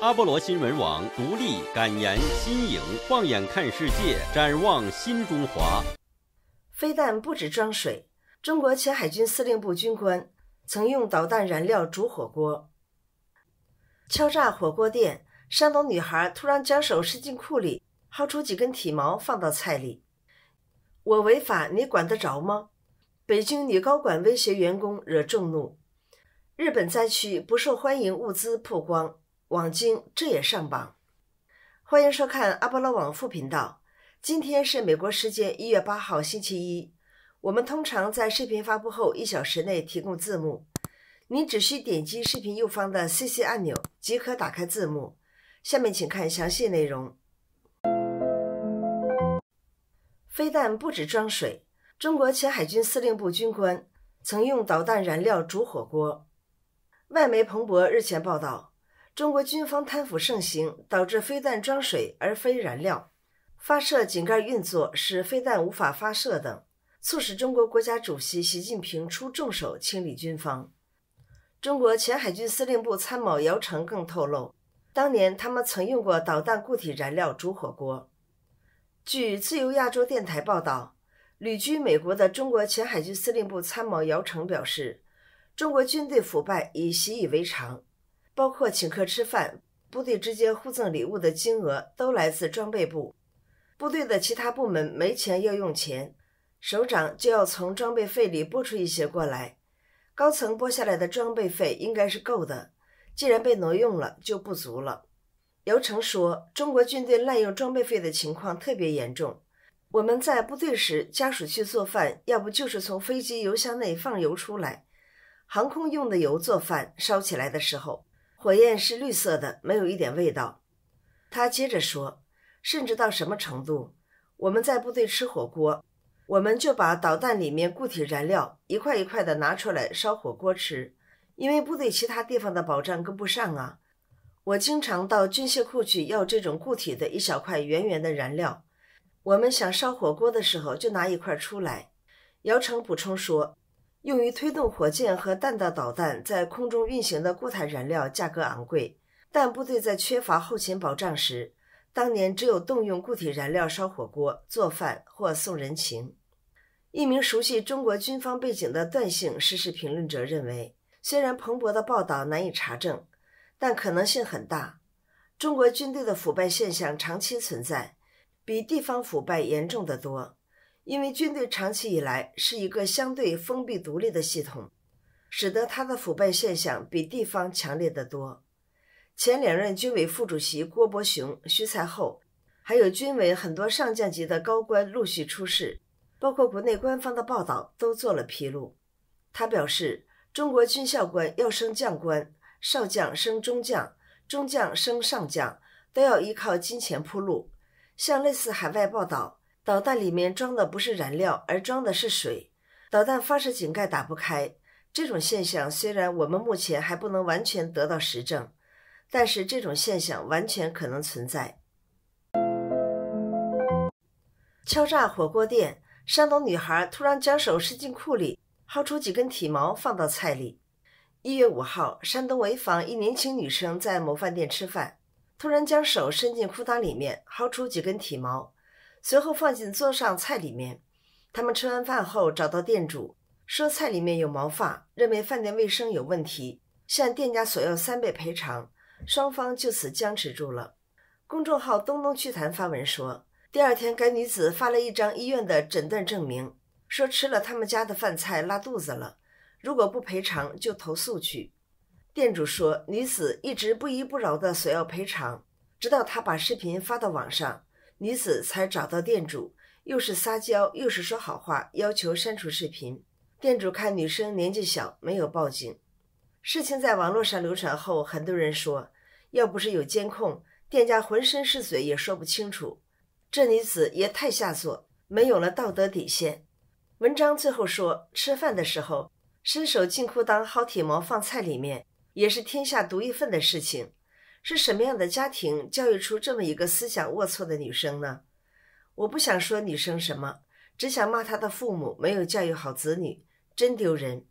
阿波罗新闻网独立、敢言、新颖，放眼看世界，展望新中华。飞弹不止装水。中国前海军司令部军官曾用导弹燃料煮火锅，敲诈火锅店。山东女孩突然将手伸进裤里，薅出几根体毛放到菜里。我违法，你管得着吗？北京女高管威胁员工，惹众怒。日本灾区不受欢迎物资曝光。网经这也上榜，欢迎收看阿波罗网副频道。今天是美国时间一月八号星期一。我们通常在视频发布后一小时内提供字幕，您只需点击视频右方的 CC 按钮即可打开字幕。下面请看详细内容。飞弹不止装水，中国前海军司令部军官曾用导弹燃料煮火锅。外媒彭博日前报道。中国军方贪腐盛行，导致飞弹装水而非燃料，发射井盖运作使飞弹无法发射等，促使中国国家主席习近平出重手清理军方。中国前海军司令部参谋姚成更透露，当年他们曾用过导弹固体燃料煮火锅。据自由亚洲电台报道，旅居美国的中国前海军司令部参谋姚成表示，中国军队腐败已习以为常。包括请客吃饭、部队之间互赠礼物的金额，都来自装备部。部队的其他部门没钱要用钱，首长就要从装备费里拨出一些过来。高层拨下来的装备费应该是够的，既然被挪用了，就不足了。姚成说：“中国军队滥用装备费的情况特别严重。我们在部队时，家属去做饭，要不就是从飞机油箱内放油出来，航空用的油做饭，烧起来的时候。”火焰是绿色的，没有一点味道。他接着说，甚至到什么程度？我们在部队吃火锅，我们就把导弹里面固体燃料一块一块的拿出来烧火锅吃，因为部队其他地方的保障跟不上啊。我经常到军械库去要这种固体的一小块圆圆的燃料，我们想烧火锅的时候就拿一块出来。姚成补充说。用于推动火箭和弹道导弹在空中运行的固态燃料价格昂贵，但部队在缺乏后勤保障时，当年只有动用固体燃料烧火锅、做饭或送人情。一名熟悉中国军方背景的段姓时事评论者认为，虽然彭博的报道难以查证，但可能性很大。中国军队的腐败现象长期存在，比地方腐败严重的多。因为军队长期以来是一个相对封闭、独立的系统，使得它的腐败现象比地方强烈得多。前两任军委副主席郭伯雄、徐才厚，还有军委很多上将级的高官陆续出事，包括国内官方的报道都做了披露。他表示，中国军校官要升将官，少将升中将，中将升上将，都要依靠金钱铺路。像类似海外报道。导弹里面装的不是燃料，而装的是水。导弹发射井盖打不开，这种现象虽然我们目前还不能完全得到实证，但是这种现象完全可能存在。敲诈火锅店，山东女孩突然将手伸进裤里，薅出几根体毛放到菜里。一月五号，山东潍坊一年轻女生在某饭店吃饭，突然将手伸进裤裆里面，薅出几根体毛。随后放进桌上菜里面。他们吃完饭后找到店主，说菜里面有毛发，认为饭店卫生有问题，向店家索要三倍赔偿，双方就此僵持住了。公众号“东东趣谈”发文说，第二天该女子发了一张医院的诊断证明，说吃了他们家的饭菜拉肚子了，如果不赔偿就投诉去。店主说，女子一直不依不饶的索要赔偿，直到她把视频发到网上。女子才找到店主，又是撒娇又是说好话，要求删除视频。店主看女生年纪小，没有报警。事情在网络上流传后，很多人说，要不是有监控，店家浑身是嘴也说不清楚。这女子也太下作，没有了道德底线。文章最后说，吃饭的时候伸手进裤裆薅体毛放菜里面，也是天下独一份的事情。是什么样的家庭教育出这么一个思想龌龊的女生呢？我不想说女生什么，只想骂她的父母没有教育好子女，真丢人。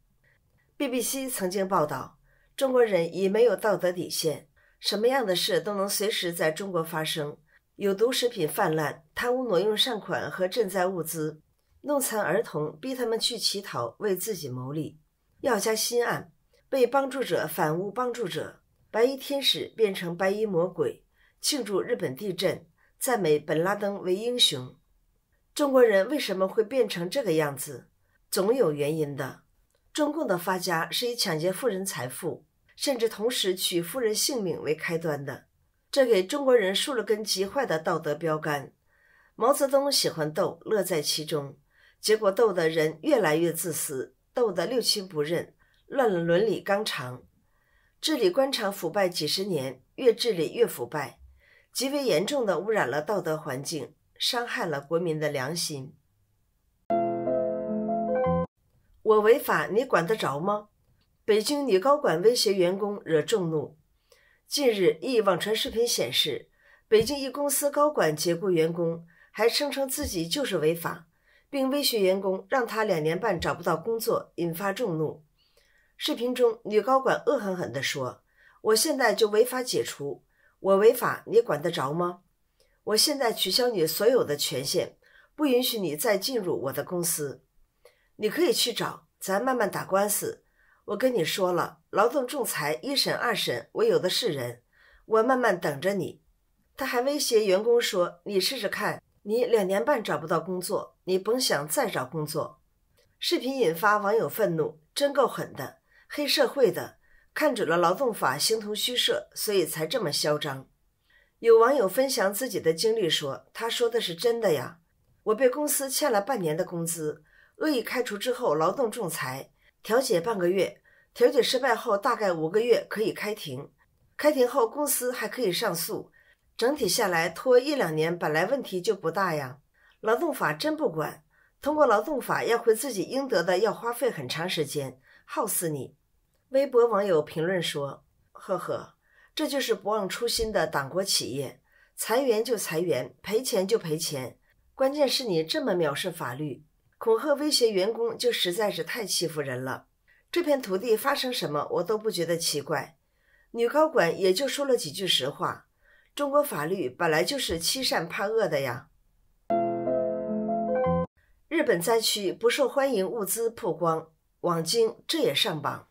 BBC 曾经报道，中国人已没有道德底线，什么样的事都能随时在中国发生：有毒食品泛滥，贪污挪用善款和赈灾物资，弄残儿童，逼他们去乞讨为自己谋利，药家鑫案，被帮助者反诬帮助者。白衣天使变成白衣魔鬼，庆祝日本地震，赞美本拉登为英雄。中国人为什么会变成这个样子？总有原因的。中共的发家是以抢劫富人财富，甚至同时取富人性命为开端的，这给中国人树了根极坏的道德标杆。毛泽东喜欢斗，乐在其中，结果斗的人越来越自私，斗得六亲不认，乱了伦理纲常。治理官场腐败几十年，越治理越腐败，极为严重的污染了道德环境，伤害了国民的良心。我违法，你管得着吗？北京女高管威胁员工惹众怒。近日，一网传视频显示，北京一公司高管解雇员工，还声称自己就是违法，并威胁员工让他两年半找不到工作，引发众怒。视频中，女高管恶狠狠地说：“我现在就违法解除，我违法你管得着吗？我现在取消你所有的权限，不允许你再进入我的公司。你可以去找，咱慢慢打官司。我跟你说了，劳动仲裁一审、二审，我有的是人，我慢慢等着你。”他还威胁员工说：“你试试看，你两年半找不到工作，你甭想再找工作。”视频引发网友愤怒，真够狠的。黑社会的看准了劳动法形同虚设，所以才这么嚣张。有网友分享自己的经历说：“他说的是真的呀，我被公司欠了半年的工资，恶意开除之后，劳动仲裁、调解半个月，调解失败后大概五个月可以开庭，开庭后公司还可以上诉。整体下来拖一两年，本来问题就不大呀。劳动法真不管，通过劳动法要回自己应得的要花费很长时间，耗死你。”微博网友评论说：“呵呵，这就是不忘初心的党国企业，裁员就裁员，赔钱就赔钱。关键是你这么藐视法律，恐吓威胁员工，就实在是太欺负人了。这片土地发生什么，我都不觉得奇怪。女高管也就说了几句实话，中国法律本来就是欺善怕恶的呀。”日本灾区不受欢迎物资曝光，网经这也上榜。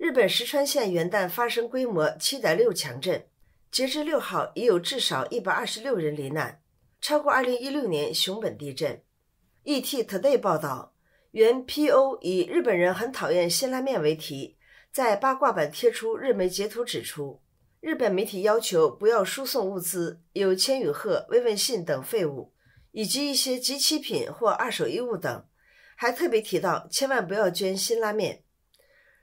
日本石川县元旦发生规模七点六强震，截至六号已有至少一百二十六人罹难，超过二零一六年熊本地震。ET Today 报道，原 PO 以“日本人很讨厌辛拉面”为题，在八卦版贴出日媒截图，指出日本媒体要求不要输送物资，有千羽鹤慰问信等废物，以及一些极齐品或二手衣物等，还特别提到千万不要捐辛拉面。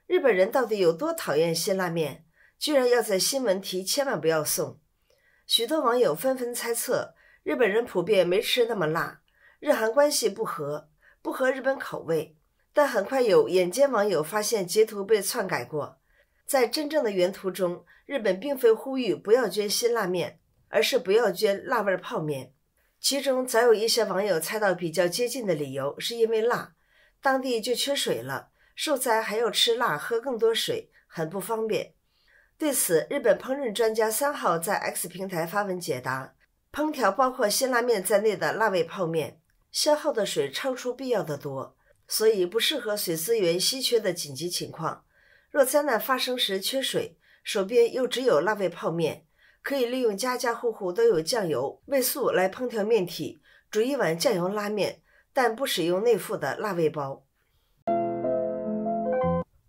日本人到底有多讨厌辛拉面？居然要在新闻提千万不要送。许多网友纷纷猜测，日本人普遍没吃那么辣，日韩关系不和，不合日本口味。但很快有眼尖网友发现截图被篡改过，在真正的原图中，日本并非呼吁不要捐辛拉面，而是不要捐辣味泡面。其中早有一些网友猜到比较接近的理由，是因为辣，当地就缺水了。受灾还要吃辣，喝更多水，很不方便。对此，日本烹饪专家三号在 X 平台发文解答：烹调包括鲜拉面在内的辣味泡面，消耗的水超出必要的多，所以不适合水资源稀缺的紧急情况。若灾难发生时缺水，手边又只有辣味泡面，可以利用家家户户都有酱油、味素来烹调面体，煮一碗酱油拉面，但不使用内附的辣味包。